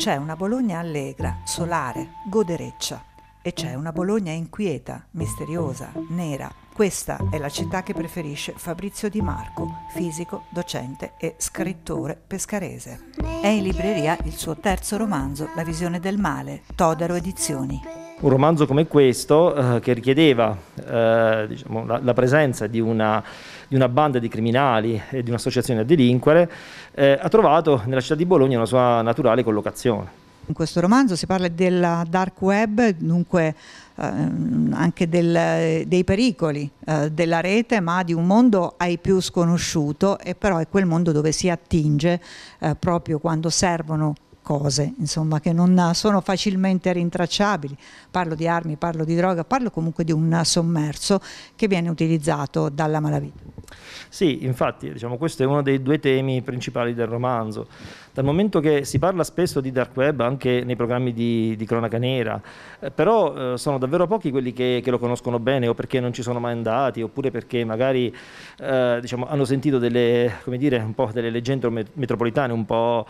C'è una Bologna allegra, solare, godereccia. E c'è una Bologna inquieta, misteriosa, nera. Questa è la città che preferisce Fabrizio Di Marco, fisico, docente e scrittore pescarese. È in libreria il suo terzo romanzo, La visione del male, Todaro Edizioni un romanzo come questo eh, che richiedeva eh, diciamo, la, la, presenza di una, di una, banda di criminali e di un'associazione a delinquere, eh, ha trovato nella città di Bologna una sua naturale collocazione. In questo romanzo si parla del dark web, dunque eh, anche del, dei pericoli eh, della rete, ma di un mondo ai più sconosciuto e però è quel mondo dove si attinge eh, proprio quando servono cose, insomma, che non sono facilmente rintracciabili. Parlo di armi, parlo di droga, parlo comunque di un sommerso che viene utilizzato dalla malavita. Sì, infatti, diciamo, questo è uno dei due temi principali del romanzo. Dal momento che si parla spesso di dark web anche nei programmi di, di cronaca nera, eh, però eh, sono davvero pochi quelli che, che, lo conoscono bene o perché non ci sono mai andati oppure perché magari eh, diciamo, hanno sentito delle, dire, delle leggende metropolitane un po',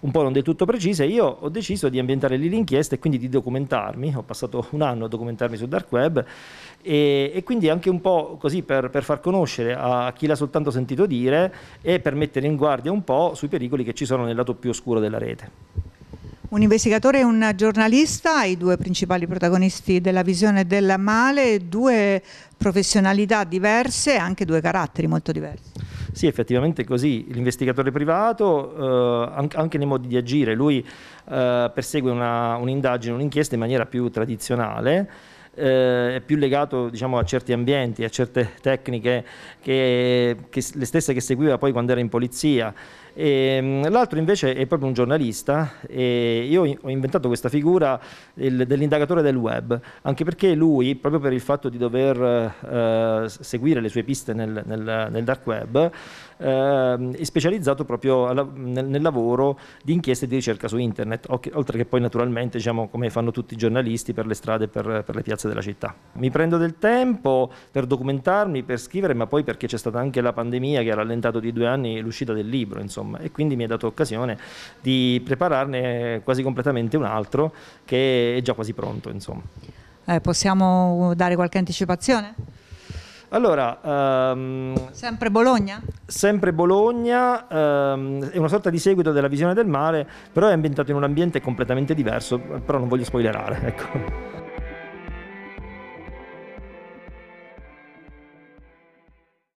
un po' non del tutto precise. Io ho deciso di ambientare lì l'inchiesta e quindi di documentarmi. Ho passato un anno a documentarmi sul dark web e, e quindi anche un po' così per, per far conoscere a a chi l'ha soltanto sentito dire e per mettere in guardia un po' sui pericoli che ci sono nel lato più oscuro della rete. Un investigatore e un giornalista, i due principali protagonisti della visione del male, due professionalità diverse e anche due caratteri molto diversi. Sì, effettivamente così. L'investigatore privato, eh, anche nei modi di agire, lui eh, persegue un'indagine, un'inchiesta in maniera più tradizionale eh, è più legato diciamo, a certi ambienti, a certe tecniche che, che, le stesse che seguiva poi quando era in polizia. Ehm, l'altro invece è proprio un giornalista e io ho inventato questa figura dell'indagatore del web, anche perché lui, proprio per il fatto di dover eh, seguire le sue piste nel, nel, nel dark web, eh, è specializzato proprio alla, nel, nel, lavoro di inchieste e di ricerca su internet, oltre che poi naturalmente, diciamo, come fanno tutti i giornalisti, per le strade e per, per le piazze della città. Mi prendo del tempo per documentarmi, per scrivere, ma poi perché c'è stata anche la pandemia che ha rallentato di due anni l'uscita del libro, insomma, e quindi mi è dato occasione di prepararne quasi completamente un altro che è già quasi pronto, insomma. Eh, possiamo dare qualche anticipazione? Allora, um, sempre Bologna? Sempre Bologna, um, è una sorta di seguito della visione del mare, però è ambientato in un ambiente completamente diverso, però non voglio spoilerare, ecco.